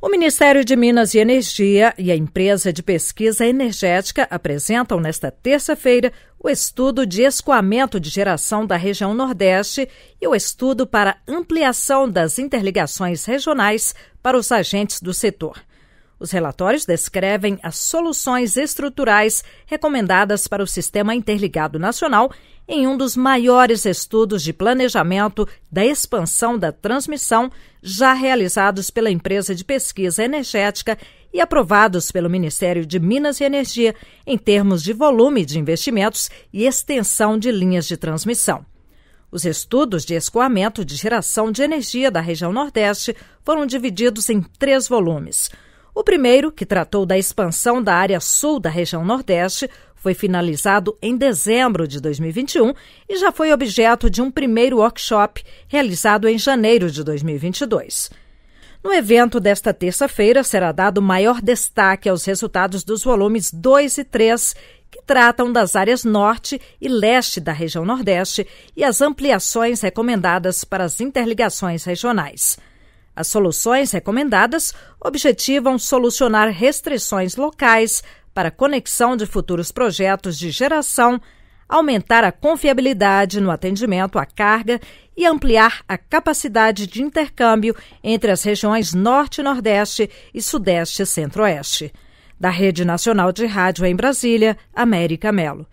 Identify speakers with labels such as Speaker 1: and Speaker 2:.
Speaker 1: O Ministério de Minas e Energia e a empresa de pesquisa energética apresentam nesta terça-feira o estudo de escoamento de geração da região Nordeste e o estudo para ampliação das interligações regionais para os agentes do setor. Os relatórios descrevem as soluções estruturais recomendadas para o Sistema Interligado Nacional em um dos maiores estudos de planejamento da expansão da transmissão já realizados pela empresa de pesquisa energética e aprovados pelo Ministério de Minas e Energia em termos de volume de investimentos e extensão de linhas de transmissão. Os estudos de escoamento de geração de energia da região Nordeste foram divididos em três volumes. O primeiro, que tratou da expansão da área sul da região Nordeste, foi finalizado em dezembro de 2021 e já foi objeto de um primeiro workshop realizado em janeiro de 2022. No evento desta terça-feira será dado maior destaque aos resultados dos volumes 2 e 3, que tratam das áreas norte e leste da região Nordeste e as ampliações recomendadas para as interligações regionais. As soluções recomendadas objetivam solucionar restrições locais para conexão de futuros projetos de geração, aumentar a confiabilidade no atendimento à carga e ampliar a capacidade de intercâmbio entre as regiões Norte Nordeste e Sudeste Centro-Oeste. Da Rede Nacional de Rádio em Brasília, América Melo.